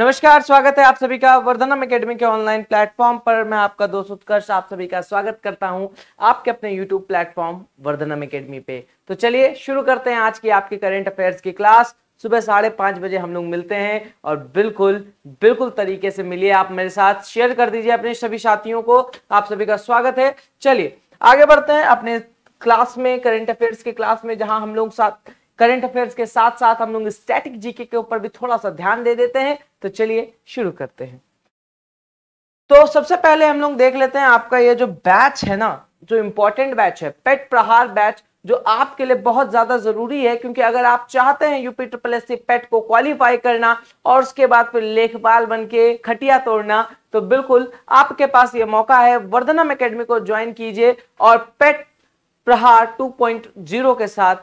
नमस्कार स्वागत है आप सभी का वर्धनम एकेडमी के ऑनलाइन प्लेटफॉर्म पर मैं आपका दोस्त उत्कर्ष आप सभी का स्वागत करता हूं आपके अपने यूट्यूब प्लेटफॉर्म वर्धनम एकेडमी पे तो चलिए शुरू करते हैं आज की आपकी करंट अफेयर्स की क्लास सुबह साढ़े पांच बजे हम लोग मिलते हैं और बिल्कुल बिल्कुल तरीके से मिलिए आप मेरे साथ शेयर कर दीजिए अपने सभी साथियों को आप सभी का स्वागत है चलिए आगे बढ़ते हैं अपने क्लास में करंट अफेयर्स के क्लास में जहां हम लोग साथ करंट अफेयर्स के साथ साथ हम लोग स्टैटिक जीके के ऊपर भी थोड़ा सा ध्यान दे देते हैं तो चलिए शुरू करते हैं तो सबसे पहले हम लोग देख लेते हैं आपका ये जो बैच है ना जो इंपॉर्टेंट बैच है पेट प्रहार बैच जो आपके लिए बहुत ज्यादा जरूरी है क्योंकि अगर आप चाहते हैं यूपी ट्रिपल एस पेट को क्वालिफाई करना और उसके बाद फिर लेखपाल बन के खटिया तोड़ना तो बिल्कुल आपके पास ये मौका है वर्धनम एकेडमी को ज्वाइन कीजिए और पेट प्रहार 2.0 के साथ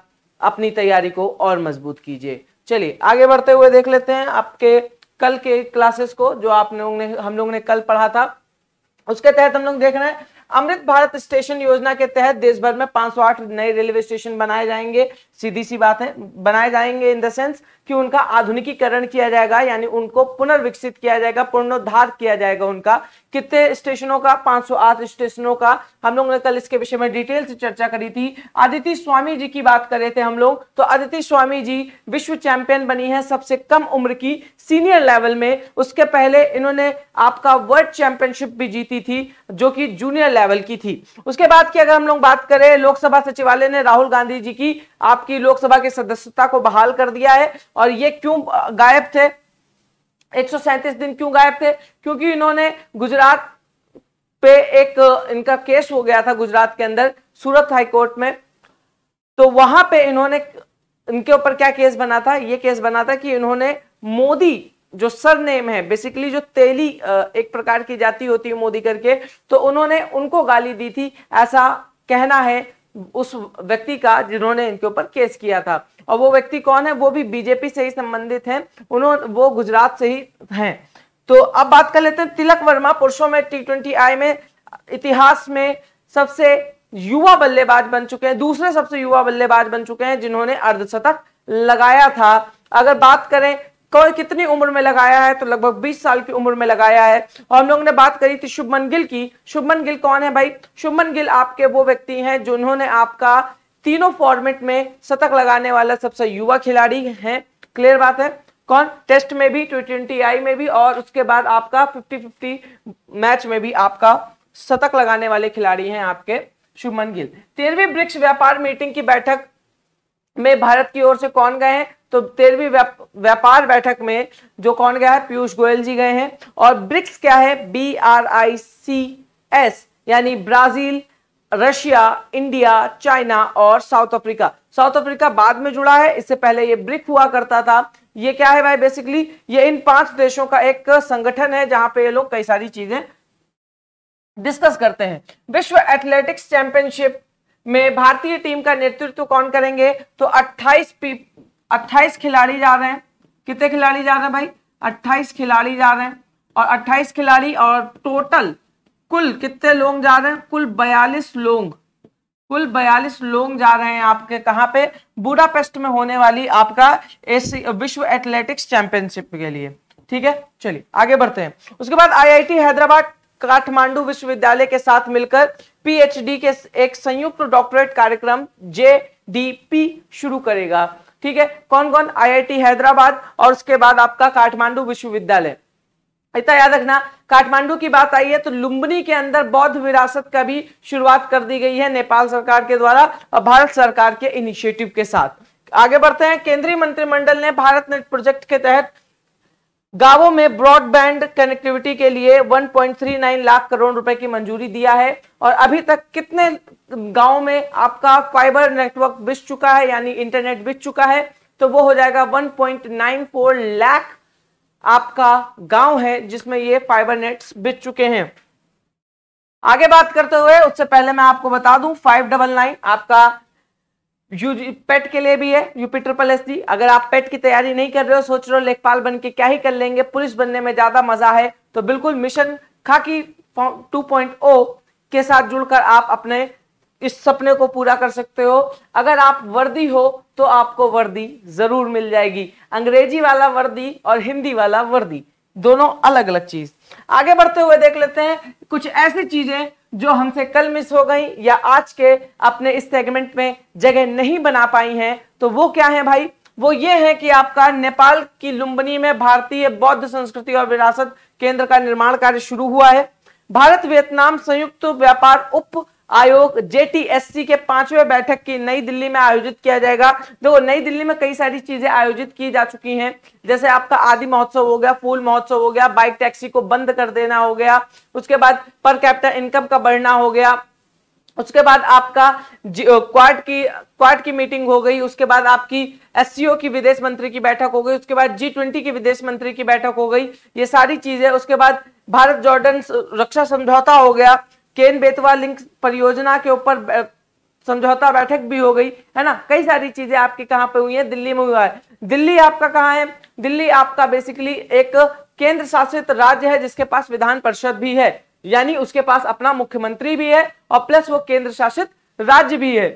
अपनी तैयारी को और मजबूत कीजिए चलिए आगे बढ़ते हुए देख लेते हैं आपके कल के क्लासेस को जो आप लोग ने हम लोग ने कल पढ़ा था उसके तहत हम लोग देख रहे हैं अमृत भारत स्टेशन योजना के तहत देश भर में 508 नए रेलवे स्टेशन बनाए जाएंगे सीधी सी बात है बनाए जाएंगे इन द सेंस कि उनका आधुनिकीकरण किया जाएगा यानी उनको पुनर्विकसित किया जाएगा पुनरुद्धार किया जाएगा उनका कितने स्टेशनों का 508 स्टेशनों का हम लोगों ने कल इसके विषय में डिटेल से चर्चा करी थी आदिति स्वामी जी की बात कर रहे थे हम लोग तो आदिति स्वामी जी विश्व चैंपियन बनी है सबसे कम उम्र की सीनियर लेवल में उसके पहले इन्होंने आपका वर्ल्ड चैंपियनशिप भी जीती थी जो कि जूनियर लेवल की थी उसके बाद की अगर हम लोग बात करें लोकसभा सचिवालय ने राहुल गांधी जी की आप आपकी लोकसभा की सदस्यता को बहाल कर दिया है और ये क्यों गायब थे एक दिन क्यों गायब थे क्योंकि इन्होंने गुजरात पे एक इनका केस हो गया था गुजरात के अंदर सूरत हाई कोर्ट में तो वहां पे इन्होंने इनके ऊपर क्या केस बना था ये केस बना था कि इन्होंने मोदी जो सर नेम है बेसिकली जो तेली एक प्रकार की जाति होती है मोदी करके तो उन्होंने उनको गाली दी थी ऐसा कहना है उस व्यक्ति का जिन्होंने इनके ऊपर केस किया था और वो व्यक्ति कौन है वो भी बीजेपी से ही संबंधित हैं उन्होंने वो गुजरात से ही हैं तो अब बात कर लेते हैं तिलक वर्मा पुरुषों में टी ट्वेंटी आई में इतिहास में सबसे युवा बल्लेबाज बन चुके हैं दूसरे सबसे युवा बल्लेबाज बन चुके हैं जिन्होंने अर्धशतक लगाया था अगर बात करें कौन कितनी उम्र में लगाया है तो लगभग 20 साल की उम्र में लगाया है और हम लोगों ने बात करी थी शुभमन गिल की शुभमन गिल कौन है भाई शुभमन गिल आपके वो व्यक्ति हैं जिन्होंने आपका तीनों फॉर्मेट में शतक लगाने वाला सबसे युवा खिलाड़ी है क्लियर बात है कौन टेस्ट में भी टी ट्वेंटी आई में भी और उसके बाद आपका फिफ्टी फिफ्टी मैच में भी आपका शतक लगाने वाले खिलाड़ी हैं आपके शुभमन गिल तेरहवीं ब्रिक्स व्यापार मीटिंग की बैठक में भारत की ओर से कौन गए हैं तो तेरहवीं व्यापार बैठक में जो कौन गया है पीयूष गोयल जी गए हैं और ब्रिक्स क्या है B R I C S यानी ब्राजील रशिया इंडिया चाइना और साउथ अफ्रीका साउथ अफ्रीका बाद में जुड़ा है इससे पहले ये ब्रिक हुआ करता था ये क्या है भाई बेसिकली ये इन पांच देशों का एक संगठन है जहां पे ये लोग कई सारी चीजें डिस्कस करते हैं विश्व एथलेटिक्स चैंपियनशिप में भारतीय टीम का नेतृत्व कौन करेंगे तो 28 अट्ठाईस खिलाड़ी जा रहे हैं कितने खिलाड़ी जा रहे हैं भाई अट्ठाईस खिलाड़ी जा रहे हैं और अट्ठाईस खिलाड़ी और टोटल कुल कितने लोग जा रहे हैं कुल बयालीस लोग कुल बयालीस लोग जा रहे हैं आपके कहाँ पे बुडापेस्ट में होने वाली आपका एसी विश्व एथलेटिक्स चैंपियनशिप के लिए ठीक है चलिए आगे बढ़ते हैं उसके बाद आईआईटी हैदराबाद काठमांडू विश्वविद्यालय के साथ मिलकर पीएचडी के एक संयुक्त डॉक्टरेट कार्यक्रम जे शुरू करेगा ठीक है कौन कौन आईआईटी हैदराबाद और उसके बाद आपका काठमांडू विश्वविद्यालय इतना याद रखना काठमांडू की बात आई है तो लुम्बनी के अंदर बौद्ध विरासत का भी शुरुआत कर दी गई है नेपाल सरकार के द्वारा और भारत सरकार के इनिशिएटिव के साथ आगे बढ़ते हैं केंद्रीय मंत्रिमंडल ने भारत नेट प्रोजेक्ट के तहत गांवों में ब्रॉडबैंड कनेक्टिविटी के लिए 1.39 लाख करोड़ रुपए की मंजूरी दिया है और अभी तक कितने गांव में आपका फाइबर नेटवर्क बिछ चुका है यानी इंटरनेट बिछ चुका है तो वो हो जाएगा 1.94 लाख आपका गांव है जिसमें ये फाइबर नेट्स बिछ चुके हैं आगे बात करते हुए उससे पहले मैं आपको बता दूं फाइव डबल नाइन आपका यूजी पेट के लिए भी है यूपी ट्रिपल एस डी अगर आप पेट की तैयारी नहीं कर रहे हो सोच रहे हो लेखपाल बन के क्या ही कर लेंगे पुलिस बनने में ज्यादा मजा है तो बिल्कुल मिशन खाकी 2.0 के साथ जुड़कर आप अपने इस सपने को पूरा कर सकते हो अगर आप वर्दी हो तो आपको वर्दी जरूर मिल जाएगी अंग्रेजी वाला वर्दी और हिंदी वाला वर्दी दोनों अलग अलग चीज आगे बढ़ते हुए देख लेते हैं कुछ ऐसी चीजें जो हमसे कल मिस हो गई या आज के अपने इस सेगमेंट में जगह नहीं बना पाई हैं तो वो क्या है भाई वो ये है कि आपका नेपाल की लुम्बनी में भारतीय बौद्ध संस्कृति और विरासत केंद्र का निर्माण कार्य शुरू हुआ है भारत वियतनाम संयुक्त व्यापार उप आयोग जेटीएससी के पांचवें बैठक की नई दिल्ली में आयोजित किया जाएगा देखो नई दिल्ली में कई सारी चीजें आयोजित की जा चुकी हैं जैसे आपका आदि महोत्सव हो गया फूल महोत्सव हो गया बाइक टैक्सी को बंद कर देना हो गया उसके बाद पर कैपिटल इनकम का बढ़ना हो गया उसके बाद आपका क्वाड की क्वाड की मीटिंग हो गई उसके बाद आपकी एस की विदेश मंत्री की बैठक हो गई उसके बाद जी ट्वेंटी की विदेश मंत्री की बैठक हो गई ये सारी चीजें उसके बाद भारत जॉर्डन रक्षा समझौता हो गया केन बेतवा लिंक परियोजना के ऊपर समझौता बैठक भी हो गई है ना कई सारी चीजें आपकी कहां पे हुई है दिल्ली में हुआ है दिल्ली आपका कहाँ है दिल्ली आपका बेसिकली एक केंद्र शासित राज्य है जिसके पास विधान परिषद भी है यानी उसके पास अपना मुख्यमंत्री भी है और प्लस वो केंद्र शासित राज्य भी है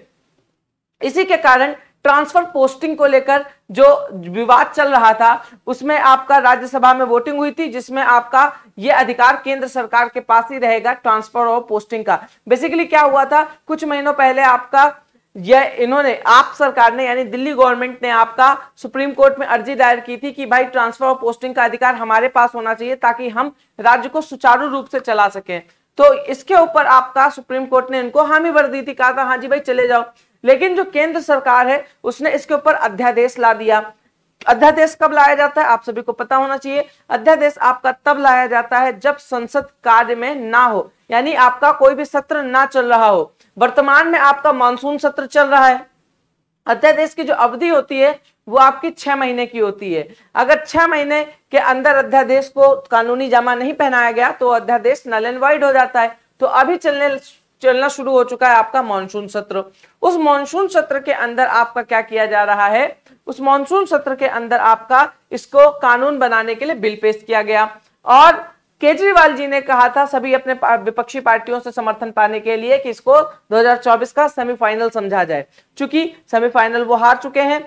इसी के कारण ट्रांसफर पोस्टिंग को लेकर जो विवाद चल रहा था उसमें आपका राज्यसभा में वोटिंग हुई थी जिसमें आपका ये अधिकार केंद्र सरकार के पास ही रहेगा ट्रांसफर और पोस्टिंग का बेसिकली क्या हुआ था कुछ महीनों पहले आपका यह इन्होंने आप सरकार ने यानी दिल्ली गवर्नमेंट ने आपका सुप्रीम कोर्ट में अर्जी दायर की थी कि भाई ट्रांसफर और पोस्टिंग का अधिकार हमारे पास होना चाहिए ताकि हम राज्य को सुचारू रूप से चला सकें तो इसके ऊपर आपका सुप्रीम कोर्ट ने इनको हामी भर दी थी कहा था हाँ जी भाई चले जाओ लेकिन जो केंद्र सरकार है उसने इसके ऊपर अध्यादेश ला दिया अध्यादेश कब लाया जाता है आप सभी को पता होना चाहिए अध्यादेश आपका तब लाया जाता है जब संसद कार्य में ना हो यानी आपका कोई भी सत्र ना चल रहा हो वर्तमान में आपका मानसून सत्र चल रहा है अध्यादेश की जो अवधि होती है वो आपकी छह महीने की होती है अगर छह महीने के अंदर अध्यादेश को कानूनी जमा नहीं पहनाया गया तो अध्यादेश नल एंड वाइड हो जाता है तो अभी चलने चलना शुरू हो चुका है आपका मानसून सत्र उस मानसून सत्र के अंदर आपका क्या किया जा रहा है उस मानसून सत्र के अंदर आपका इसको कानून बनाने के लिए बिल पेश किया गया और केजरीवाल जी ने कहा था सभी अपने विपक्षी पार्टियों से समर्थन पाने के लिए कि इसको 2024 का सेमीफाइनल समझा जाए क्योंकि सेमीफाइनल वो हार चुके हैं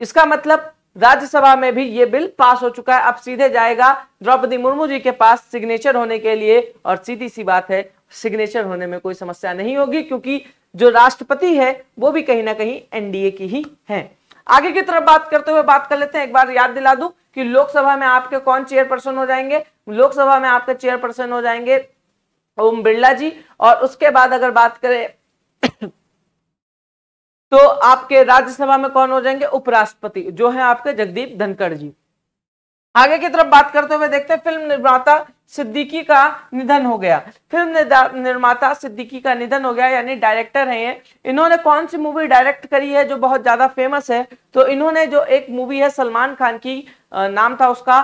इसका मतलब राज्यसभा में भी ये बिल पास हो चुका है अब सीधे जाएगा द्रौपदी मुर्मू जी के पास सिग्नेचर होने के लिए और सीधी सी बात है सिग्नेचर होने में कोई समस्या नहीं होगी क्योंकि जो राष्ट्रपति है वो भी कहीं ना कहीं एनडीए की ही है आगे की तरफ बात करते हुए बात कर लेते हैं एक बार याद दिला दूं कि लोकसभा में आपके कौन चेयरपर्सन हो जाएंगे लोकसभा में आपके चेयरपर्सन हो जाएंगे ओम बिरला जी और उसके बाद अगर बात करें तो आपके राज्यसभा में कौन हो जाएंगे उपराष्ट्रपति जो है आपके जगदीप धनखड़ जी आगे की तरफ बात करते हुए देखते हैं फिल्म निर्माता सिद्दीकी का निधन हो गया फिल्म निर्माता सिद्दीकी का निधन हो गया यानी डायरेक्टर हैं ये इन्होंने कौन सी मूवी डायरेक्ट करी है जो बहुत ज्यादा फेमस है तो इन्होंने जो एक मूवी है सलमान खान की नाम था उसका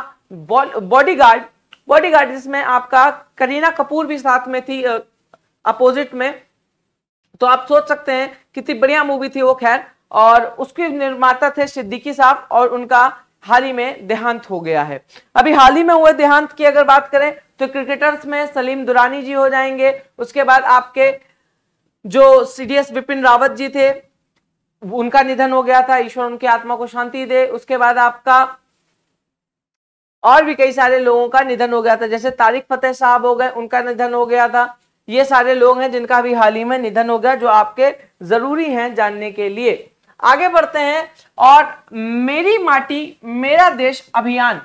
बॉडी गार्ड बॉडी गार्ड जिसमें आपका करीना कपूर भी साथ में थी अपोजिट में तो आप सोच सकते हैं कितनी बढ़िया मूवी थी वो खैर और उसके निर्माता थे सिद्दीकी साहब और उनका हाल ही में देहांत हो गया है अभी हाल ही में हुए देहांत की अगर बात करें तो क्रिकेटर्स में सलीम दुरानी जी हो जाएंगे उसके बाद आपके जो सी बिपिन रावत जी थे उनका निधन हो गया था ईश्वर उनकी आत्मा को शांति दे उसके बाद आपका और भी कई सारे लोगों का निधन हो गया था जैसे तारिक फतेह साहब हो गए उनका निधन हो गया था ये सारे लोग हैं जिनका भी हाल ही में निधन हो गया जो आपके जरूरी हैं जानने के लिए आगे बढ़ते हैं और मेरी माटी मेरा देश अभियान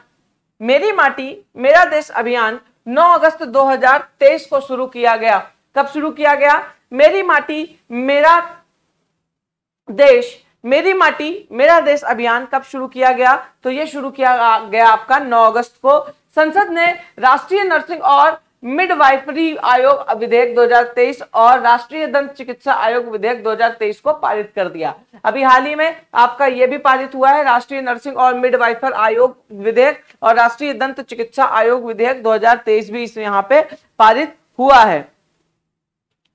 मेरी माटी मेरा देश अभियान 9 अगस्त 2023 को शुरू किया गया कब शुरू किया गया मेरी माटी मेरा देश मेरी माटी मेरा देश अभियान कब शुरू किया गया तो यह शुरू किया गया आपका 9 अगस्त को संसद ने राष्ट्रीय नर्सिंग और मिडवाइफरी आयोग विधेयक 2023 और राष्ट्रीय दंत चिकित्सा आयोग विधेयक 2023 को पारित कर दिया अभी हाल ही में आपका यह भी पारित हुआ है राष्ट्रीय नर्सिंग और मिडवाइफर आयोग विधेयक और राष्ट्रीय दंत चिकित्सा आयोग विधेयक 2023 भी इस यहाँ पे पारित हुआ है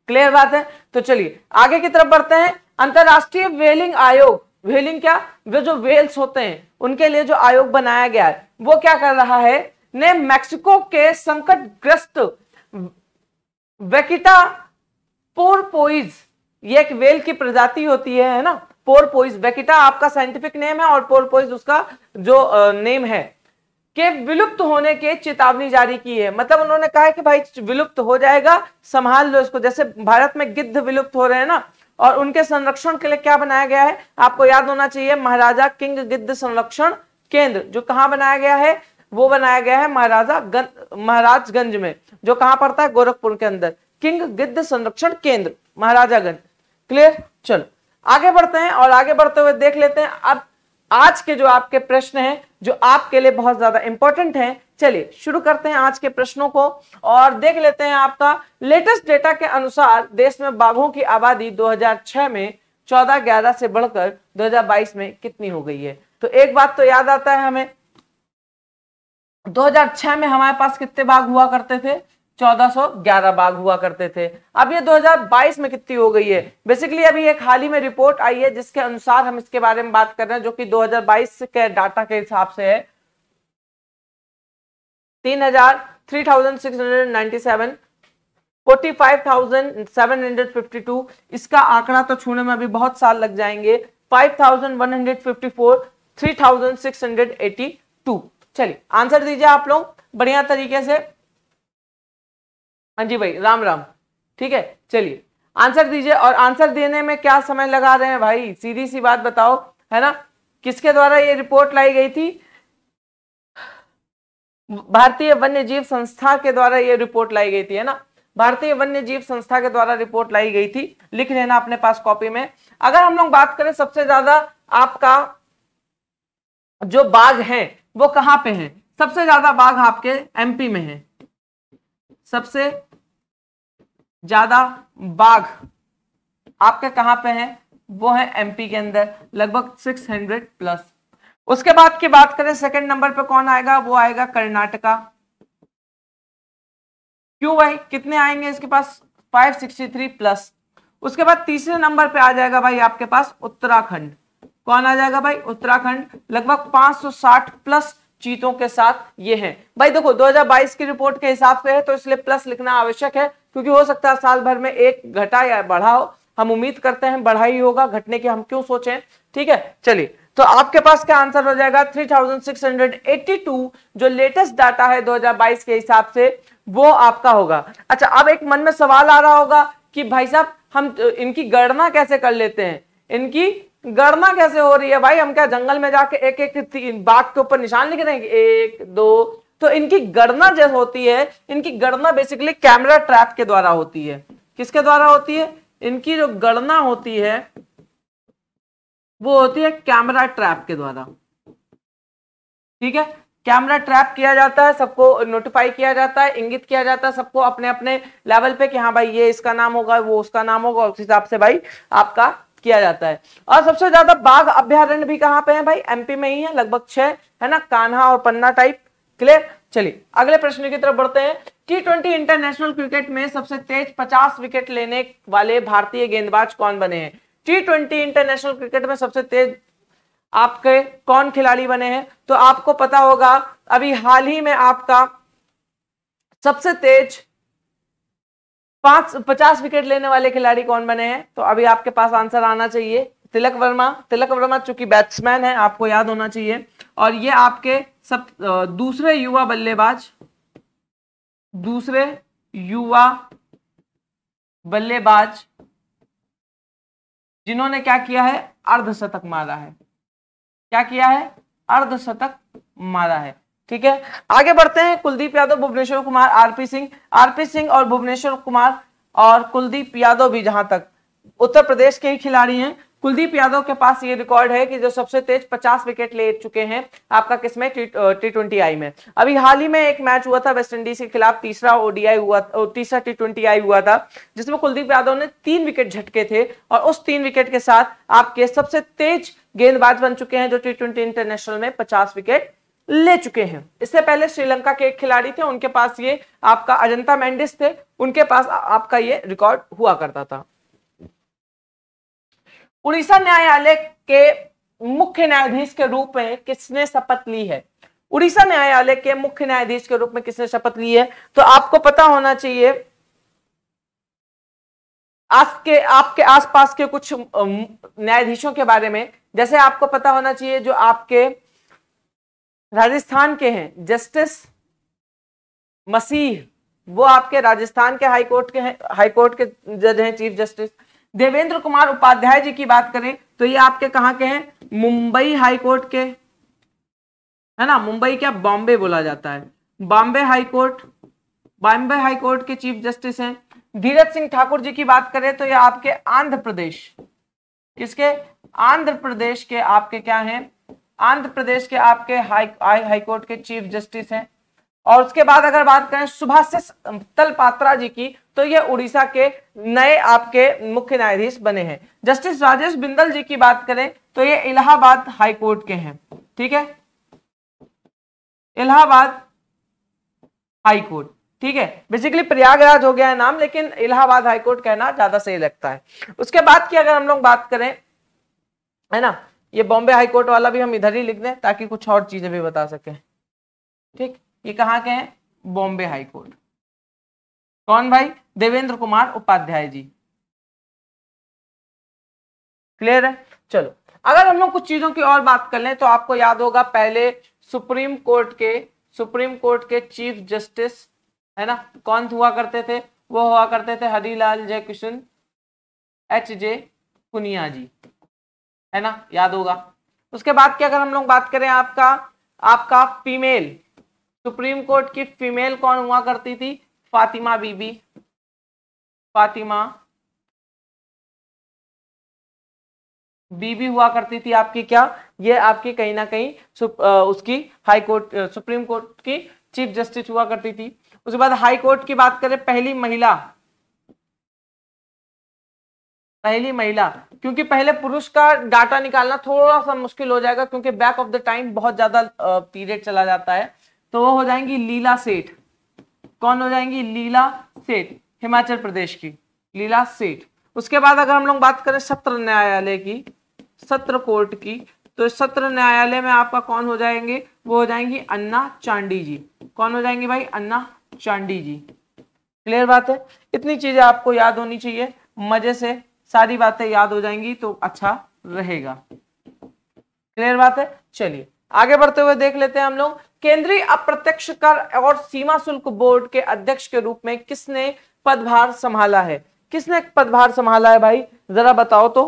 क्लियर बात है तो चलिए आगे की तरफ बढ़ते हैं अंतरराष्ट्रीय वेलिंग आयोग वेलिंग क्या वे जो वेल्स होते हैं उनके लिए जो आयोग बनाया गया है वो क्या कर रहा है ने मैक्सिको के संकटग्रस्त वेकिटा पोरपोइज ये एक वेल की प्रजाति होती है है ना पोरपोइज वेकिटा आपका साइंटिफिक नेम है और पोरपोइज उसका जो नेम है के विलुप्त होने के चेतावनी जारी की है मतलब उन्होंने कहा है कि भाई विलुप्त हो जाएगा संभाल लो इसको जैसे भारत में गिद्ध विलुप्त हो रहे हैं ना और उनके संरक्षण के लिए क्या बनाया गया है आपको याद होना चाहिए महाराजा किंग गिद्ध संरक्षण केंद्र जो कहाँ बनाया गया है वो बनाया गया है महाराजा महाराजगंज में जो कहां पड़ता है गोरखपुर के अंदर किंग गिद्ध संरक्षण केंद्र महाराजागंज क्लियर चलो आगे बढ़ते हैं और आगे बढ़ते हुए देख लेते हैं अब आज के जो आपके प्रश्न हैं जो आपके लिए बहुत ज्यादा इंपॉर्टेंट हैं चलिए शुरू करते हैं आज के प्रश्नों को और देख लेते हैं आपका लेटेस्ट डेटा के अनुसार देश में बाघों की आबादी 2006 में 14 ग्यारह से बढ़कर 2022 में कितनी हो गई है तो एक बात तो याद आता है हमें 2006 में हमारे पास कितने बाघ हुआ करते थे 1411 बाघ हुआ करते थे अब ये 2022 में कितनी हो गई है बेसिकली अभी एक हाल ही में रिपोर्ट आई है जिसके अनुसार हम इसके बारे में बात कर रहे हैं जो कि 2022 के डाटा के हिसाब से है तीन हजार three thousand six hundred ninety seven forty five thousand seven hundred fifty two इसका आंकड़ा तो छूने में अभी बहुत साल लग जाएंगे five thousand one hundred fifty four three thousand six hundred two चलिए आंसर दीजिए आप लोग बढ़िया तरीके से हाँ जी भाई राम राम ठीक है चलिए आंसर दीजिए और आंसर देने में क्या समय लगा रहे हैं भाई सीधी सी बात बताओ है ना किसके द्वारा ये रिपोर्ट लाई गई थी भारतीय वन्य जीव संस्था के द्वारा ये रिपोर्ट लाई गई थी है ना भारतीय वन्य जीव संस्था के द्वारा रिपोर्ट लाई गई थी लिख लेना अपने पास कॉपी में अगर हम लोग बात करें सबसे ज्यादा आपका जो बाघ है वो कहाँ पे हैं सबसे ज्यादा बाघ आपके एमपी में है सबसे ज्यादा बाघ आपके कहाँ पे हैं वो है एमपी के अंदर लगभग 600 प्लस उसके बाद की बात करें सेकंड नंबर पे कौन आएगा वो आएगा कर्नाटका क्यों भाई कितने आएंगे इसके पास 563 प्लस उसके बाद तीसरे नंबर पे आ जाएगा भाई आपके पास उत्तराखंड कौन आ जाएगा भाई उत्तराखंड लगभग 560 प्लस चीतों के साथ ये है भाई देखो 2022 की रिपोर्ट के हिसाब से है तो इसलिए प्लस लिखना आवश्यक है क्योंकि हो सकता है साल भर में एक घटा या बढ़ा हो हम उम्मीद करते हैं बढ़ा ही होगा घटने की हम क्यों सोचे ठीक है चलिए तो आपके पास क्या आंसर हो जाएगा 3682 जो लेटेस्ट डाटा है 2022 के हिसाब से वो आपका होगा अच्छा अब एक मन में सवाल आ रहा होगा कि भाई साहब हम इनकी गणना कैसे कर लेते हैं इनकी गणना कैसे हो रही है भाई हम क्या जंगल में जाके एक एक बाघ के ऊपर निशान लिख देंगे एक दो तो इनकी गणना जैसे होती है इनकी गणना बेसिकली कैमरा ट्रैप के द्वारा होती है किसके द्वारा होती है इनकी जो गणना होती है वो होती है कैमरा ट्रैप के द्वारा ठीक है कैमरा ट्रैप किया जाता है सबको नोटिफाई किया जाता है इंगित किया जाता है सबको अपने अपने लेवल पे कि हाँ भाई ये इसका नाम होगा वो उसका नाम होगा उस हिसाब से भाई आपका किया जाता है और सबसे ज्यादा बाघ अभ्यारण्य भी कहां पे है भाई एमपी में ही है लगभग छह है ना कान्हा और पन्ना टाइप क्लियर चलिए अगले प्रश्न की तरफ बढ़ते हैं टी ट्वेंटी इंटरनेशनल क्रिकेट में सबसे तेज पचास विकेट लेने वाले भारतीय गेंदबाज कौन बने हैं टी ट्वेंटी इंटरनेशनल क्रिकेट में सबसे तेज आपके कौन खिलाड़ी बने हैं तो आपको पता होगा अभी हाल ही में आपका सबसे तेज पांच पचास विकेट लेने वाले खिलाड़ी कौन बने हैं तो अभी आपके पास आंसर आना चाहिए तिलक वर्मा तिलक वर्मा चूंकि बैट्समैन है आपको याद होना चाहिए और ये आपके सब दूसरे युवा बल्लेबाज दूसरे युवा बल्लेबाज जिन्होंने क्या किया है अर्धशतक मारा है क्या किया है अर्धशतक मारा है ठीक है आगे बढ़ते हैं कुलदीप यादव भुवनेश्वर कुमार आरपी सिंह आरपी सिंह और भुवनेश्वर कुमार और कुलदीप यादव भी जहां तक उत्तर प्रदेश के ही खिलाड़ी हैं कुलदीप यादव के पास ये रिकॉर्ड है कि जो सबसे तेज 50 विकेट ले चुके हैं आपका किसमें टी ट्वेंटी आई में अभी हाल ही में एक मैच हुआ था वेस्टइंडीज के खिलाफ तीसरा ओडीआई हुआ तीसरा टी ट्वेंटी आई हुआ था जिसमें कुलदीप यादव ने तीन विकेट झटके थे और उस तीन विकेट के साथ आपके सबसे तेज गेंदबाज बन चुके हैं जो टी ट्वेंटी इंटरनेशनल में पचास विकेट ले चुके हैं इससे पहले श्रीलंका के एक खिलाड़ी थे उनके पास ये आपका अजंता मैंडिस थे उनके पास आपका ये रिकॉर्ड हुआ करता था उड़ीसा न्यायालय के मुख्य न्यायाधीश के रूप में किसने शपथ ली है उड़ीसा न्यायालय के मुख्य न्यायाधीश के रूप में किसने शपथ ली है तो आपको पता होना चाहिए आपके आपके आसपास के कुछ न्यायाधीशों के बारे में जैसे आपको पता होना चाहिए जो आपके राजस्थान के हैं जस्टिस मसीह वो आपके राजस्थान के हाई कोर्ट के हैं हाई कोर्ट के जज हैं चीफ जस्टिस देवेंद्र कुमार उपाध्याय जी की बात करें तो ये आपके कहाँ के हैं मुंबई हाई कोर्ट के है ना मुंबई क्या बॉम्बे बोला जाता है Bombay high court Bombay high court के चीफ जस्टिस हैं धीरज सिंह ठाकुर जी की बात करें तो ये आपके आंध्र प्रदेश किसके आंध्र प्रदेश के आपके क्या हैं आंध्र प्रदेश के आपके हाई हाई हाईकोर्ट के चीफ जस्टिस हैं और उसके बाद अगर बात करें सुभाषिष तलपात्रा जी की तो ये उड़ीसा के नए आपके मुख्य न्यायाधीश बने हैं जस्टिस राजेश बिंदल जी की बात करें तो ये इलाहाबाद हाईकोर्ट के हैं ठीक है इलाहाबाद हाईकोर्ट ठीक है बेसिकली प्रयागराज हो गया है नाम लेकिन इलाहाबाद हाईकोर्ट कहना ज्यादा सही लगता है उसके बाद की अगर हम लोग बात करें है ना ये बॉम्बे हाईकोर्ट वाला भी हम इधर ही लिख दें ताकि कुछ और चीजें भी बता सके ठीक ये कहाँ के हैं बॉम्बे हाईकोर्ट कौन भाई देवेंद्र कुमार उपाध्याय जी क्लियर है चलो अगर हम लोग कुछ चीजों की और बात कर लें तो आपको याद होगा पहले सुप्रीम कोर्ट के सुप्रीम कोर्ट के चीफ जस्टिस है ना कौन हुआ करते थे वो हुआ करते थे हरिलाल जयकिशन एच जे पुनिया जी है ना याद होगा उसके बाद क्या अगर हम लोग बात करें आपका आपका फीमेल सुप्रीम कोर्ट की फीमेल कौन हुआ करती थी फातिमा बीबी फातिमा बीबी हुआ करती थी आपकी क्या ये आपकी कहीं ना कहीं सुप, आ, उसकी हाई कोर्ट सुप्रीम कोर्ट की चीफ जस्टिस हुआ करती थी उसके बाद हाई कोर्ट की बात करें पहली महिला पहली महिला क्योंकि पहले पुरुष का डाटा निकालना थोड़ा सा मुश्किल हो जाएगा क्योंकि बैक ऑफ द टाइम बहुत ज्यादा पीरियड चला जाता है तो वो हो जाएंगी लीला सेठ कौन हो जाएंगी लीला सेठ हिमाचल प्रदेश की लीला सेठ उसके बाद अगर हम लोग बात करें सत्र न्यायालय की सत्र कोर्ट की तो सत्र न्यायालय में आपका कौन हो जाएंगे वो हो जाएंगी अन्ना चांडी जी कौन हो जाएंगी भाई अन्ना चांडी जी क्लियर बात है इतनी चीजें आपको याद होनी चाहिए मजे से सारी बातें याद हो जाएंगी तो अच्छा रहेगा क्लियर बात है चलिए आगे बढ़ते हुए देख लेते हैं हम लोग केंद्रीय अप्रत्यक्ष कर और सीमा शुल्क बोर्ड के अध्यक्ष के रूप में किसने पदभार संभाला है किसने पदभार संभाला है भाई जरा बताओ तो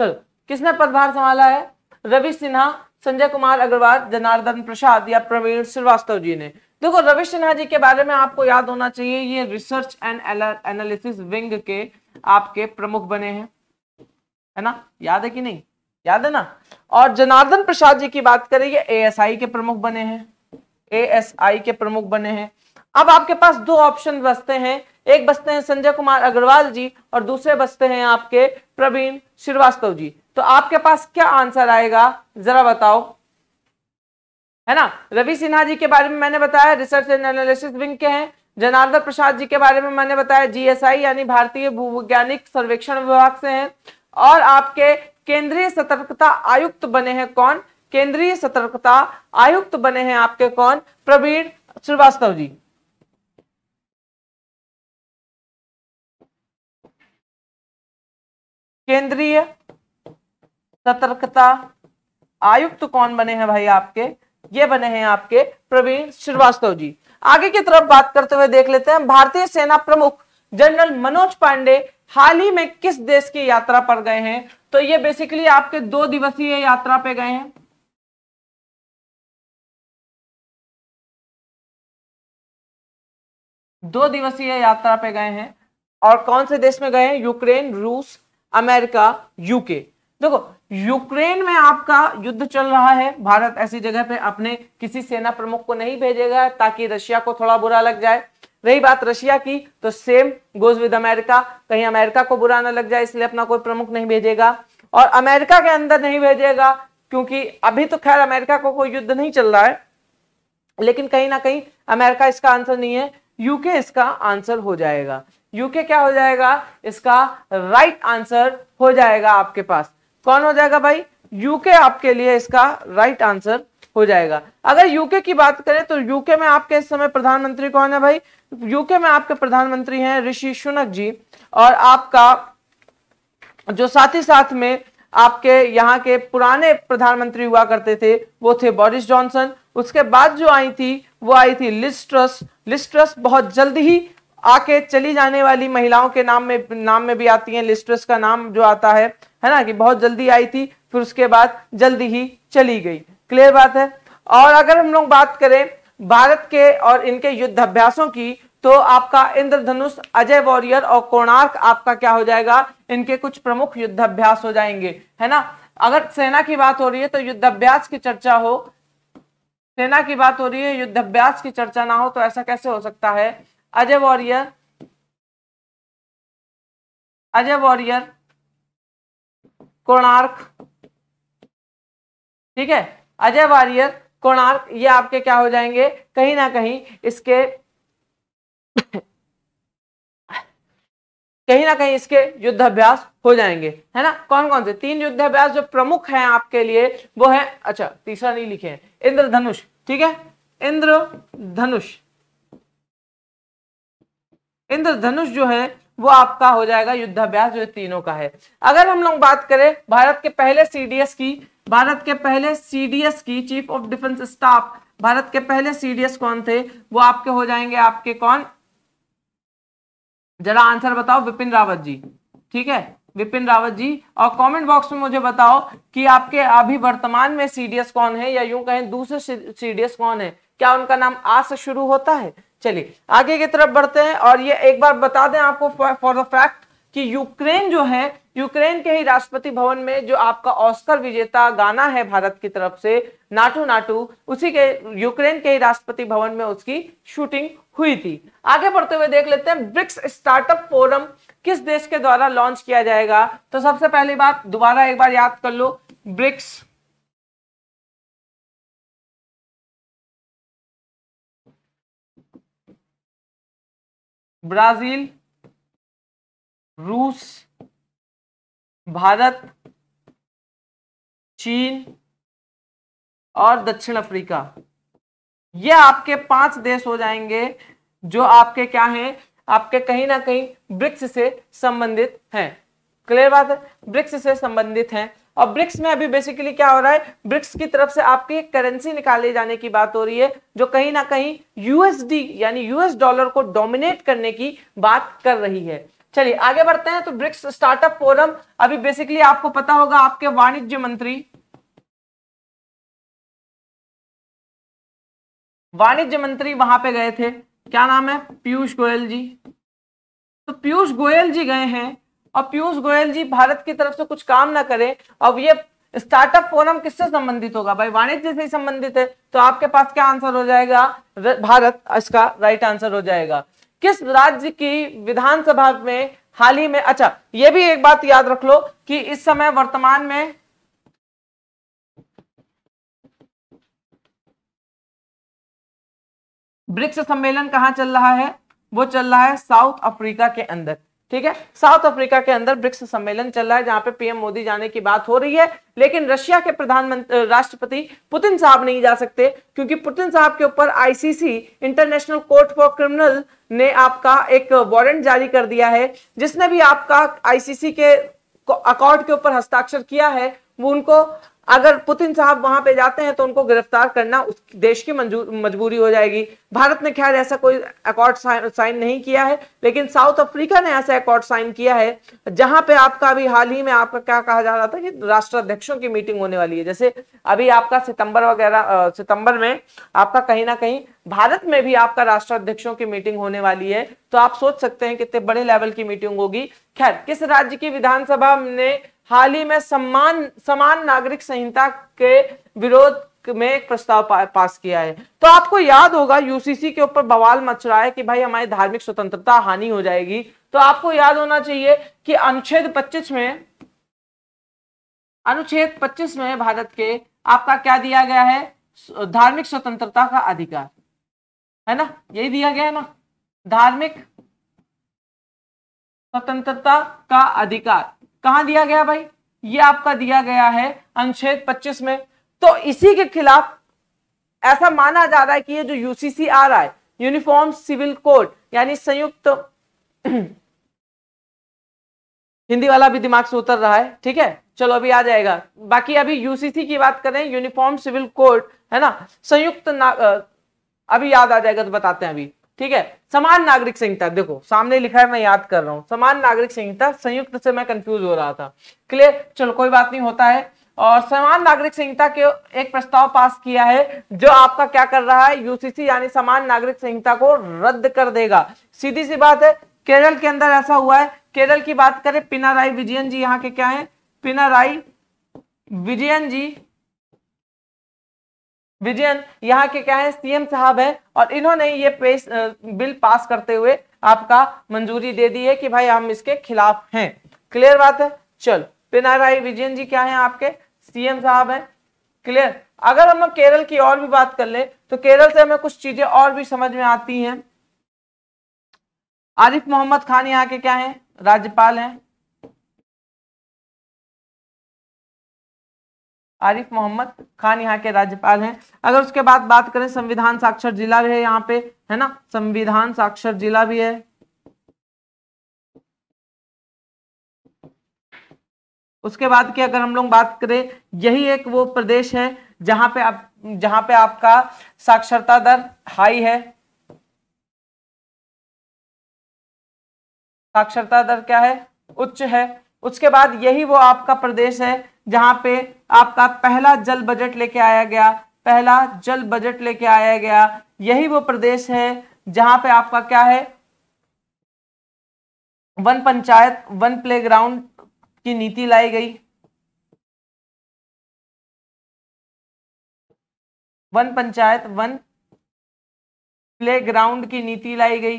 चलो किसने पदभार संभाला है रवि सिन्हा संजय कुमार अग्रवाल जनार्दन प्रसाद या प्रवीण श्रीवास्तव जी ने देखो रविश सिन्हा जी के बारे में आपको याद होना चाहिए ये रिसर्च एंड एनालिसिस विंग के आपके प्रमुख बने हैं है ना याद है कि नहीं याद है ना और जनार्दन प्रसाद जी की बात करें ये एएसआई के प्रमुख बने हैं एएसआई के प्रमुख बने हैं अब आपके पास दो ऑप्शन बचते हैं एक बचते हैं संजय कुमार अग्रवाल जी और दूसरे बचते हैं आपके प्रवीण श्रीवास्तव जी तो आपके पास क्या आंसर आएगा जरा बताओ है ना रवि सिन्हा जी के बारे में मैंने बताया रिसर्च एंड एनालिसिस विंग के हैं जनार्दन प्रसाद जी के बारे में मैंने बताया जीएसआई यानी भारतीय भूवैज्ञानिक सर्वेक्षण विभाग से हैं और आपके केंद्रीय सतर्कता आयुक्त बने हैं कौन केंद्रीय सतर्कता आयुक्त बने हैं आपके कौन प्रवीण श्रीवास्तव जी केंद्रीय सतर्कता आयुक्त कौन बने हैं भाई आपके ये बने हैं आपके प्रवीण श्रीवास्तव जी आगे की तरफ बात करते हुए देख लेते हैं भारतीय सेना प्रमुख जनरल मनोज पांडे हाल ही में किस देश की यात्रा पर गए हैं तो ये बेसिकली आपके दो दिवसीय यात्रा पे गए हैं दो दिवसीय यात्रा पे गए हैं और कौन से देश में गए हैं यूक्रेन रूस अमेरिका यूके देखो यूक्रेन में आपका युद्ध चल रहा है भारत ऐसी जगह पे अपने किसी सेना प्रमुख को नहीं भेजेगा ताकि रशिया को थोड़ा बुरा लग जाए रही बात रशिया की तो सेम गोज विद अमेरिका कहीं अमेरिका को बुरा ना लग जाए इसलिए अपना कोई प्रमुख नहीं भेजेगा और अमेरिका के अंदर नहीं भेजेगा क्योंकि अभी तो खैर अमेरिका को कोई युद्ध नहीं चल रहा है लेकिन कहीं ना कहीं अमेरिका इसका आंसर नहीं है यूके इसका आंसर हो जाएगा यूके क्या हो जाएगा इसका राइट आंसर हो जाएगा आपके पास कौन हो जाएगा भाई यूके आपके लिए इसका राइट आंसर हो जाएगा अगर यूके की बात करें तो यूके में आपके इस समय प्रधानमंत्री कौन है भाई यूके में आपके प्रधानमंत्री हैं ऋषि सुनक जी और आपका जो साथ ही साथ में आपके यहाँ के पुराने प्रधानमंत्री हुआ करते थे वो थे बोरिस जॉनसन उसके बाद जो आई थी वो आई थी लिस्ट्रस लिस्ट्रस बहुत जल्द ही आके चली जाने वाली महिलाओं के नाम में नाम में भी आती है लिस्ट्रस का नाम जो आता है है ना कि बहुत जल्दी आई थी फिर उसके बाद जल्दी ही चली गई क्लियर बात है और अगर हम लोग बात करें भारत के और इनके युद्धाभ्यासों की तो आपका इंद्रधनुष अजय वॉरियर और कोणार्क आपका क्या हो जाएगा इनके कुछ प्रमुख युद्धाभ्यास हो जाएंगे है ना अगर सेना की बात हो रही है तो युद्धाभ्यास की चर्चा हो सेना की बात हो रही है युद्धाभ्यास की चर्चा ना हो तो ऐसा कैसे हो सकता है अजय वॉरियर अजय वॉरियर कोणार्क ठीक है अजय वारियर कोणार्क ये आपके क्या हो जाएंगे कहीं ना कहीं इसके कहीं ना कहीं इसके युद्धाभ्यास हो जाएंगे है ना कौन कौन से तीन युद्धाभ्यास जो प्रमुख हैं आपके लिए वो है अच्छा तीसरा नहीं लिखे हैं इंद्रधनुष ठीक है इंद्रधनुष इंद्रधनुष जो है वो आपका हो जाएगा युद्धाभ्यास जो तीनों का है अगर हम लोग बात करें भारत के पहले सीडीएस की भारत के पहले सीडीएस की chief of defence staff Bharat के पहले सीडीएस कौन थे वो आपके हो जाएंगे आपके कौन जरा आंसर बताओ विपिन रावत जी ठीक है विपिन रावत जी और कमेंट बॉक्स में मुझे बताओ कि आपके अभी वर्तमान में सीडीएस कौन है या यूं कहें दूसरे सीडीएस कौन है क्या उनका नाम आ से शुरू होता है चलिए आगे की तरफ बढ़ते हैं और ये एक बार बता दें आपको फॉर द फैक्ट कि यूक्रेन जो है यूक्रेन के ही राष्ट्रपति भवन में जो आपका ऑस्कर विजेता गाना है भारत की तरफ से नाटू नाटू उसी के यूक्रेन के ही राष्ट्रपति भवन में उसकी शूटिंग हुई थी आगे बढ़ते हुए देख लेते हैं ब्रिक्स स्टार्टअप फोरम किस देश के द्वारा लॉन्च किया जाएगा तो सबसे पहली बात दोबारा एक बार याद कर लो ब्रिक्स ब्राजील रूस भारत चीन और दक्षिण अफ्रीका ये आपके पांच देश हो जाएंगे जो आपके क्या हैं आपके कहीं ना कहीं ब्रिक्स से संबंधित हैं क्लियर बात है ब्रिक्स से संबंधित हैं और ब्रिक्स में अभी बेसिकली क्या हो रहा है ब्रिक्स की तरफ से आपकी एक करेंसी निकाले जाने की बात हो रही है जो कहीं ना कहीं यूएसडी यानी यूएस डॉलर को डोमिनेट करने की बात कर रही है चलिए आगे बढ़ते हैं तो ब्रिक्स स्टार्टअप फोरम अभी बेसिकली आपको पता होगा आपके वाणिज्य मंत्री वाणिज्य मंत्री वहां पे गए थे क्या नाम है पीयूष गोयल जी तो पीयूष गोयल जी गए हैं और पीयूष गोयल जी भारत की तरफ से कुछ काम ना करें अब ये स्टार्टअप फोरम किससे संबंधित होगा भाई वाणिज्य से संबंधित है तो आपके पास क्या आंसर हो जाएगा भारत इसका राइट आंसर हो जाएगा किस राज्य की विधानसभा में हाल ही में अच्छा ये भी एक बात याद रख लो कि इस समय वर्तमान में ब्रिक्स सम्मेलन कहां चल रहा है वो चल रहा है साउथ अफ्रीका के अंदर ठीक है साउथ अफ्रीका के अंदर ब्रिक्स सम्मेलन चल रहा है जहां पे पीएम मोदी जाने की बात हो रही है लेकिन रशिया के प्रधानमंत्री राष्ट्रपति पुतिन साहब नहीं जा सकते क्योंकि पुतिन साहब के ऊपर ICC international court for criminal ने आपका एक वारंट जारी कर दिया है जिसने भी आपका आईसीसी के अकाउंट के ऊपर हस्ताक्षर किया है वो उनको अगर पुतिन साहब वहां पे जाते हैं तो उनको गिरफ्तार करना उस देश की मजबूरी हो जाएगी भारत ने खैर ऐसा कोई अकॉर्ड साइन नहीं किया है लेकिन साउथ अफ्रीका ने ऐसा अकॉर्ड साइन किया है जहां पे आपका अभी हाल ही में आपका क्या कहा जा रहा था कि राष्ट्राध्यक्षों की मीटिंग होने वाली है जैसे अभी आपका सितंबर वगैरह सितंबर में आपका कहीं ना कहीं भारत में भी आपका राष्ट्राध्यक्षों की मीटिंग होने वाली है तो आप सोच सकते हैं कितने बड़े लेवल की मीटिंग होगी खैर किस राज्य की विधानसभा ने हाल ही में सम्मान समान नागरिक संहिता के विरोध में एक प्रस्ताव पा, पास किया है तो आपको याद होगा यूसीसी के ऊपर बवाल मच रहा है कि भाई हमारी धार्मिक स्वतंत्रता हानि हो जाएगी तो आपको याद होना चाहिए कि अनुच्छेद 25 में अनुच्छेद 25 में भारत के आपका क्या दिया गया है धार्मिक स्वतंत्रता का अधिकार है ना यही दिया गया है ना धार्मिक स्वतंत्रता का अधिकार कहा दिया गया भाई ये आपका दिया गया है अनुच्छेद 25 में तो इसी के खिलाफ ऐसा माना जा रहा है कि ये जो यूसीसी आ रहा है यूनिफॉर्म सिविल कोड यानी संयुक्त हिंदी वाला भी दिमाग से उतर रहा है ठीक है चलो अभी आ जाएगा बाकी अभी यूसीसी की बात करें यूनिफॉर्म सिविल कोड है ना संयुक्त ना अभी याद आ जाएगा तो बताते हैं अभी ठीक है समान नागरिक संहिता देखो सामने लिखा है मैं याद कर रहा हूँ समान नागरिक संहिता संयुक्त से मैं कंफ्यूज हो रहा था क्लियर चलो कोई बात नहीं होता है और समान नागरिक संहिता के एक प्रस्ताव पास किया है जो आपका क्या कर रहा है यूसीसी यानी समान नागरिक संहिता को रद्द कर देगा सीधी सी बात है केरल के अंदर ऐसा हुआ है केरल की बात करें पिनाराई विजयन जी यहाँ के क्या है पिनाराई विजयन जी विजयन यहाँ के क्या है सीएम साहब है और इन्होंने ये पेश बिल पास करते हुए आपका मंजूरी दे दी है कि भाई हम इसके खिलाफ हैं क्लियर बात है चलो पिना भाई विजयन जी क्या है आपके सीएम साहब है क्लियर अगर हम लोग केरल की और भी बात कर ले तो केरल से हमें कुछ चीजें और भी समझ में आती हैं आरिफ मोहम्मद खान यहाँ के क्या है राज्यपाल हैं आरिफ मोहम्मद खान यहाँ के राज्यपाल हैं अगर उसके बाद बात करें संविधान साक्षर जिला भी है यहाँ पे है ना संविधान साक्षर जिला भी है उसके बाद की अगर हम लोग बात करें यही एक वो प्रदेश है जहां पे आप जहां पे आपका साक्षरता दर हाई है साक्षरता दर क्या है उच्च है उसके बाद यही वो आपका प्रदेश है जहां पे आपका पहला जल बजट लेके आया गया पहला जल बजट लेके आया गया यही वो प्रदेश है जहां पे आपका क्या है वन पंचायत वन प्लेग्राउंड की नीति लाई गई वन पंचायत वन प्लेग्राउंड की नीति लाई गई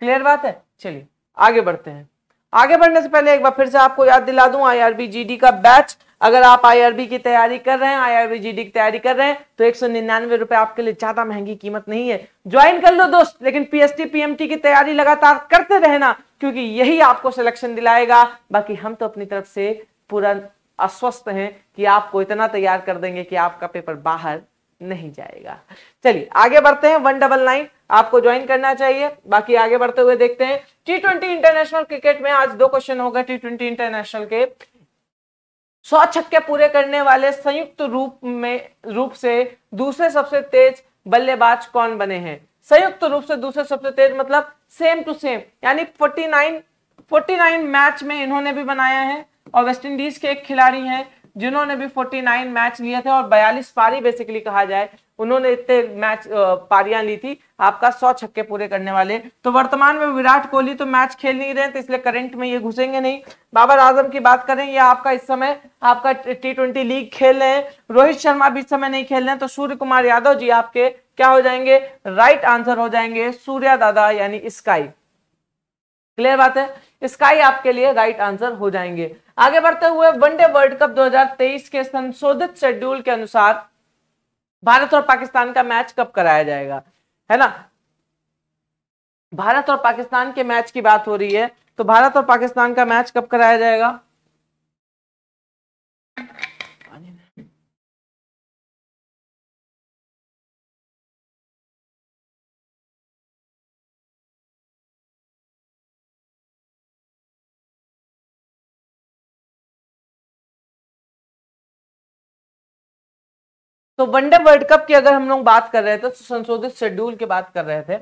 क्लियर बात है चलिए आगे बढ़ते हैं आगे बढ़ने से पहले एक बार फिर से आपको याद दिला दूं जीडी का बैच अगर आप आईआरबी की तैयारी कर रहे हैं जीडी की तैयारी कर रहे हैं तो एक सौ निन्यानवे रुपए आपके लिए ज्यादा महंगी कीमत नहीं है ज्वाइन कर लो दोस्त लेकिन पीएसटी पीएमटी की तैयारी लगातार करते रहना क्योंकि यही आपको सिलेक्शन दिलाएगा बाकी हम तो अपनी तरफ से पूरा अस्वस्थ हैं कि आपको इतना तैयार कर देंगे कि आपका पेपर बाहर नहीं जाएगा चलिए आगे बढ़ते हैं वन डबल नाइन आपको ज्वाइन करना चाहिए बाकी आगे बढ़ते हुए देखते हैं टी ट्वेंटी इंटरनेशनल क्रिकेट में आज दो क्वेश्चन होगा टी ट्वेंटी इंटरनेशनल के सौ छक्के पूरे करने वाले संयुक्त रूप में रूप से दूसरे सबसे तेज बल्लेबाज कौन बने हैं संयुक्त रूप से दूसरे सबसे तेज मतलब सेम टू सेम यानी 49 49 मैच में इन्होंने भी बनाया है और वेस्टइंडीज के एक खिलाड़ी हैं जिन्होंने भी 49 मैच लिए थे और 42 पारी बेसिकली कहा जाए उन्होंने इतने मैच पारियां ली थी आपका सौ छक्के पूरे करने वाले तो वर्तमान में विराट कोहली तो मैच खेल नहीं रहे तो इसलिए करंट में ये घुसेंगे नहीं बाबर आजम की बात करें ये आपका इस समय आपका टी ट्वेंटी लीग खेल रहे हैं रोहित शर्मा भी इस समय नहीं खेल रहे हैं तो सूर्य कुमार यादव जी आपके क्या हो जाएंगे राइट आंसर हो जाएंगे सूर्या दादा यानी स्काई क्लियर बात है स्काई आपके लिए राइट आंसर हो जाएंगे आगे बढ़ते हुए वनडे वर्ल्ड कप 2023 के संशोधित शेड्यूल के अनुसार भारत और पाकिस्तान का मैच कब कराया जाएगा है ना भारत और पाकिस्तान के मैच की बात हो रही है तो भारत और पाकिस्तान का मैच कब कराया जाएगा तो वनडे वर्ल्ड कप की अगर हम लोग बात कर रहे थे तो संशोधित शेड्यूल की बात कर रहे थे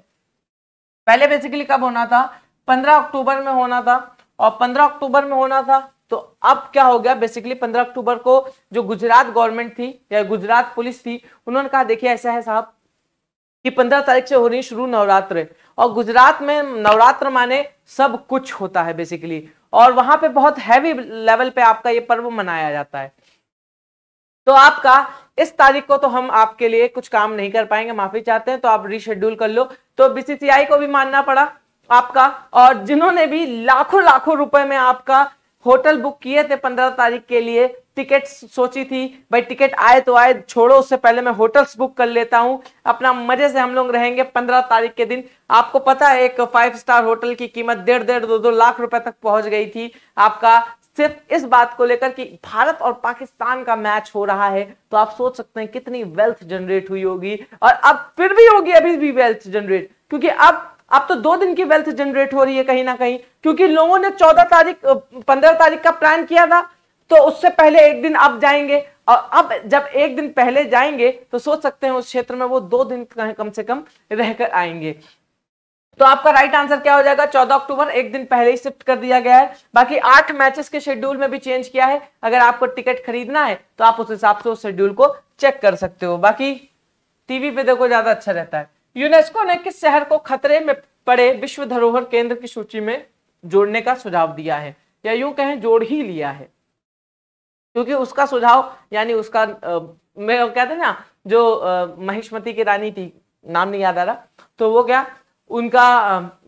पहले बेसिकली कब होना था पंद्रह अक्टूबर में होना था और पंद्रह अक्टूबर में होना था तो अब क्या हो गया बेसिकली पंद्रह अक्टूबर को जो गुजरात गवर्नमेंट थी या गुजरात पुलिस थी उन्होंने कहा देखिए ऐसा है साहब कि पंद्रह तारीख से हो रही शुरू नवरात्र और गुजरात में नवरात्र माने सब कुछ होता है बेसिकली और वहां पे बहुत हैवी लेवल पे आपका ये पर्व मनाया जाता है तो आपका इस तारीख को तो हम आपके लिए कुछ काम नहीं कर पाएंगे माफी चाहते हैं तो आप रिशेड्यूल कर लो तो बीसीसीआई को भी मानना पड़ा आपका और जिन्होंने भी लाखों लाखों रुपए में आपका होटल बुक किए थे पंद्रह तारीख के लिए टिकट सोची थी भाई टिकट आए तो आए छोड़ो उससे पहले मैं होटल्स बुक कर लेता हूँ अपना मजे से हम लोग रहेंगे पंद्रह तारीख के दिन आपको पता है एक फाइव स्टार होटल की कीमत डेढ़ डेढ़ दो दो लाख रुपए तक पहुंच गई थी आपका सिर्फ इस बात को लेकर कि भारत और पाकिस्तान का मैच हो रहा है तो आप सोच सकते हैं कितनी वेल्थ जनरेट हुई होगी और अब फिर भी होगी अभी भी वेल्थ जनरेट क्योंकि अब अब तो दो दिन की वेल्थ जनरेट हो रही है कहीं ना कहीं क्योंकि लोगों ने चौदह तारीख पंद्रह तारीख का प्लान किया था तो उससे पहले एक दिन अब जाएंगे और अब जब एक दिन पहले जाएंगे तो सोच सकते हैं उस क्षेत्र में वो दो दिन कम से कम रहकर आएंगे तो आपका राइट आंसर क्या हो जाएगा चौदह अक्टूबर एक दिन पहले ही शिफ्ट कर दिया गया है बाकी आठ मैचेस के शेड्यूल में भी चेंज किया है अगर आपको टिकट खरीदना है तो आप उस हिसाब से उस शेड्यूल को चेक कर सकते हो बाकी टीवी पे देखो ज्यादा अच्छा रहता है यूनेस्को ने किस शहर को खतरे में पड़े विश्व धरोहर केंद्र की सूची में जोड़ने का सुझाव दिया है या यूं कहें जोड़ ही लिया है क्योंकि उसका सुझाव यानी उसका आ, मैं कहते ना जो महेशमती की रानी थी नाम नहीं याद आ रहा तो वो क्या उनका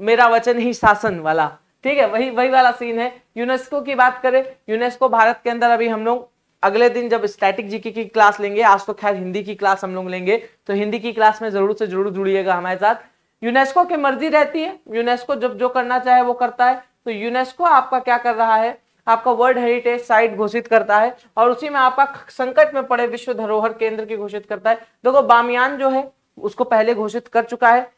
मेरा वचन ही शासन वाला ठीक है वही वही वाला सीन है यूनेस्को की बात करें यूनेस्को भारत के अंदर अभी हम लोग अगले दिन जब स्टैटिक जीके की क्लास लेंगे आज तो खैर हिंदी की क्लास हम लोग लेंगे तो हिंदी की क्लास में जरूर से जरूर जुड़िएगा हमारे साथ यूनेस्को की मर्जी रहती है यूनेस्को जब जो करना चाहे वो करता है तो यूनेस्को आपका क्या कर रहा है आपका वर्ल्ड हेरिटेज साइट घोषित करता है और उसी में आपका संकट में पड़े विश्व धरोहर केंद्र की घोषित करता है देखो बामियान जो है उसको पहले घोषित कर चुका है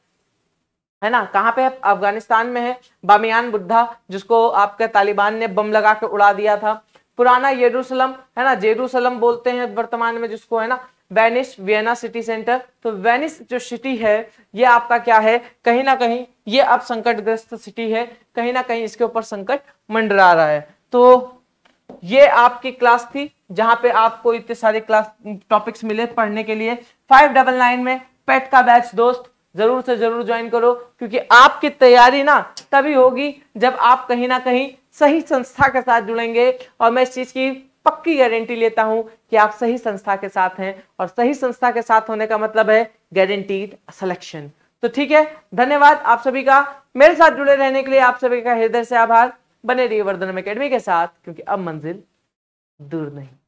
है ना कहाँ पे अफगानिस्तान में है बामियान बुद्धा जिसको आपके तालिबान ने बम लगा के उड़ा दिया था पुराना येरूसलम है ना जेरूसलम बोलते हैं वर्तमान में जिसको है ना वेनिस वियना सिटी सेंटर तो वेनिस जो सिटी है ये आपका क्या है कहीं ना कहीं ये अब संकटग्रस्त सिटी है कहीं ना कहीं इसके ऊपर संकट मंडरा रहा है तो ये आपकी क्लास थी जहां पे आपको इतने सारे क्लास टॉपिक्स मिले पढ़ने के लिए फाइव डबल नाइन में पेट का बैच दोस्त जरूर से जरूर ज्वाइन करो क्योंकि आपकी तैयारी ना तभी होगी जब आप कहीं ना कहीं सही संस्था के साथ जुड़ेंगे और मैं इस चीज़ की पक्की गारंटी लेता हूं कि आप सही संस्था के साथ हैं और सही संस्था के साथ होने का मतलब है गारंटीड सिलेक्शन तो ठीक है धन्यवाद आप सभी का मेरे साथ जुड़े रहने के लिए आप सभी का हृदय से आभार बने रहिए वर्धन अकेडमी के साथ क्योंकि अब मंजिल दूर नहीं